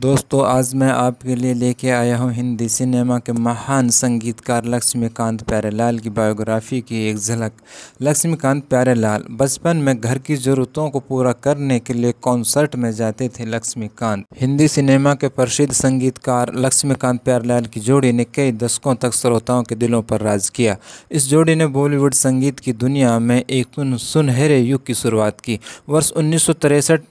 दोस्तों आज मैं आपके लिए लेके आया हूँ हिंदी सिनेमा के महान संगीतकार लक्ष्मीकांत प्यारेलाल की बायोग्राफी की एक झलक लक्ष्मीकांत प्यारेलाल बचपन में घर की ज़रूरतों को पूरा करने के लिए कॉन्सर्ट में जाते थे लक्ष्मीकांत हिंदी सिनेमा के प्रसिद्ध संगीतकार लक्ष्मीकांत प्यारेलाल की जोड़ी ने कई दशकों तक श्रोताओं के दिलों पर राज किया इस जोड़ी ने बॉलीवुड संगीत की दुनिया में एक सुनहरे युग की शुरुआत की वर्ष उन्नीस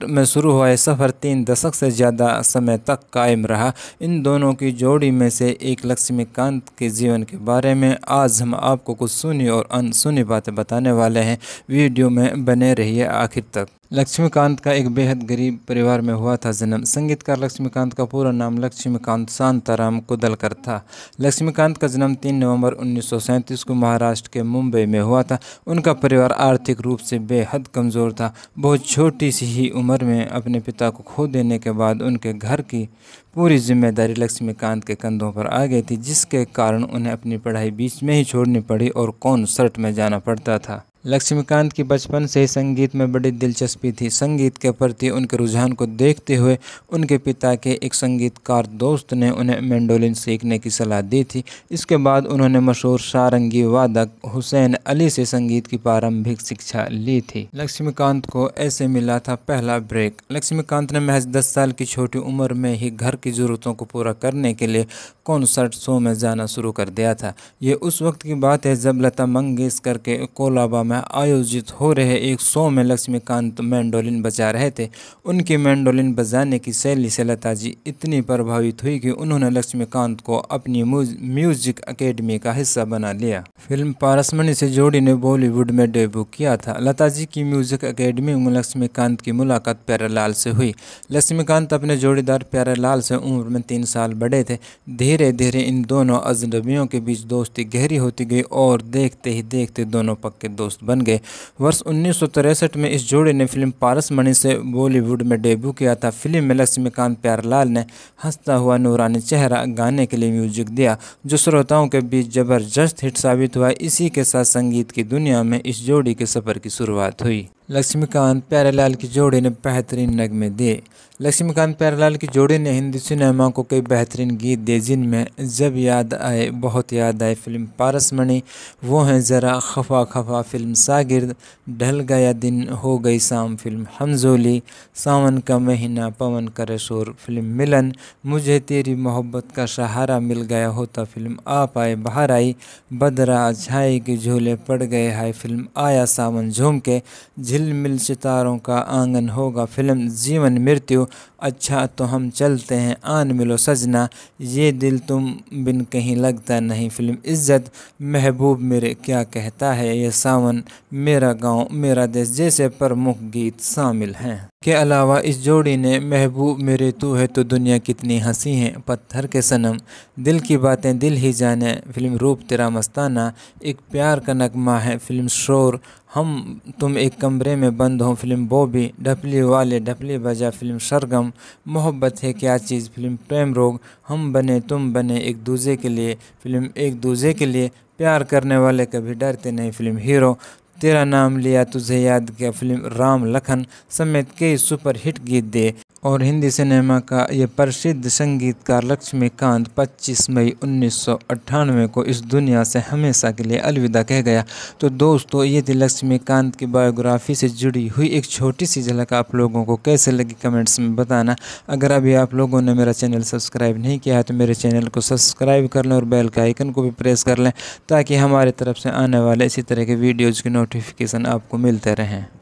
में शुरू हुआ सफ़र तीन दशक से ज़्यादा समय समय तक कायम रहा इन दोनों की जोड़ी में से एक लक्ष्मीकांत के जीवन के बारे में आज हम आपको कुछ सुनी और अनसुनी बातें बताने वाले हैं वीडियो में बने रहिए आखिर तक लक्ष्मीकांत का एक बेहद गरीब परिवार में हुआ था जन्म संगीतकार लक्ष्मीकांत का पूरा नाम लक्ष्मीकांत शांताराम कुदलकर था लक्ष्मीकांत का जन्म 3 नवंबर 1937 को महाराष्ट्र के मुंबई में हुआ था उनका परिवार आर्थिक रूप से बेहद कमज़ोर था बहुत छोटी सी ही उम्र में अपने पिता को खो देने के बाद उनके घर की पूरी जिम्मेदारी लक्ष्मीकांत के कंधों पर आ गई थी जिसके कारण उन्हें अपनी पढ़ाई बीच में ही छोड़नी पड़ी और कॉन्सर्ट में जाना पड़ता था लक्ष्मीकांत की बचपन से ही संगीत में बड़ी दिलचस्पी थी संगीत के प्रति उनके रुझान को देखते हुए उनके पिता के एक संगीतकार दोस्त ने उन्हें मैंडोलिन सीखने की सलाह दी थी इसके बाद उन्होंने मशहूर सारंगी वादक हुसैन अली से संगीत की प्रारंभिक शिक्षा ली थी लक्ष्मीकांत को ऐसे मिला था पहला ब्रेक लक्ष्मीकांत ने महज दस साल की छोटी उम्र में ही घर की ज़रूरतों को पूरा करने के लिए कॉन्सर्ट शो में जाना शुरू कर दिया था ये उस वक्त की बात है जब लता मंगेशकर के कोलाबा में में आयोजित हो रहे एक शो में लक्ष्मीकांत मैंडोलिन बजा रहे थे उनकी मैंडोलिन बजाने की शैली से लता जी इतनी प्रभावित हुई कि उन्होंने लक्ष्मीकांत को अपनी म्यूजिक अकेडमी का हिस्सा बना लिया फिल्म पारसमणि से जोड़ी ने बॉलीवुड में डेब्यू किया था लता जी की म्यूजिक अकेडमी में लक्ष्मीकांत की मुलाकात प्यारालाल से हुई लक्ष्मीकांत अपने जोड़ीदार प्यारालाल से उम्र में तीन साल बड़े थे धीरे धीरे इन दोनों अजनबियों के बीच दोस्ती गहरी होती गई और देखते ही देखते दोनों पक्के दोस्त दोस्त बन गए वर्ष उन्नीस में इस जोड़े ने फिल्म पारस मणि से बॉलीवुड में डेब्यू किया था फिल्म में लक्ष्मीकांत प्यारलाल ने हंसता हुआ नूरानी चेहरा गाने के लिए म्यूजिक दिया जो श्रोताओं के बीच जबरदस्त हिट साबित हुआ इसी के साथ संगीत की दुनिया में इस जोड़ी के सफ़र की शुरुआत हुई लक्ष्मीकांत प्यारेलाल की जोड़ी ने बेहतरीन नगमे दिए लक्ष्मीकांत प्यारेलाल की जोड़ी ने हिंदी सिनेमा को कई बेहतरीन गीत दिए जिनमें जब याद आए बहुत याद आए फिल्म पारस मणि वो हैं ज़रा खफा खफा फिल्म सागिर्द ढल गया दिन हो गई शाम फिल्म हमजोली सावन का महीना पवन करे शोर फिल्म मिलन मुझे तेरी मोहब्बत का सहारा मिल गया होता फिल्म आ पाए बाहर आई बदरा झाई के झोले पड़ गए हाय फिल्म आया सावन झूम के झिलमिल सितारों का आंगन होगा फिल्म जीवन मृत्यु अच्छा तो हम चलते हैं आन मिलो सजना ये दिल तुम बिन कहीं लगता नहीं फिल्म इज्जत महबूब मेरे क्या कहता है ये सावन मेरा गांव मेरा देश जैसे प्रमुख गीत शामिल हैं के अलावा इस जोड़ी ने महबूब मेरे तू है तो दुनिया कितनी हंसी है पत्थर के सनम दिल की बातें दिल ही जाने फिल्म रूप तेरा मस्ताना एक प्यार का नगमा है फिल्म शोर हम तुम एक कमरे में बंद हो फिल्म बॉबी डपली वाले डपली बजा फिल्म सरगम मोहब्बत है क्या चीज़ फिल्म प्रेम रोग हम बने तुम बने एक दूजे के लिए फिल्म एक दूजे के लिए प्यार करने वाले कभी डरते नहीं फिल्म हीरो तेरा नाम लिया तुझे याद किया फिल्म राम लखन समेत कई सुपरहिट गीत दे और हिंदी सिनेमा का ये प्रसिद्ध संगीतकार लक्ष्मीकांत 25 मई उन्नीस को इस दुनिया से हमेशा के लिए अलविदा कह गया तो दोस्तों ये थी लक्ष्मीकांत की बायोग्राफी से जुड़ी हुई एक छोटी सी झलक आप लोगों को कैसे लगी कमेंट्स में बताना अगर अभी आप लोगों ने मेरा चैनल सब्सक्राइब नहीं किया है तो मेरे चैनल को सब्सक्राइब कर लें और बेल के आइकन को भी प्रेस कर लें ताकि हमारे तरफ से आने वाले इसी तरह के वीडियोज़ की नोट नोटिफिकेशन आपको मिलते रहें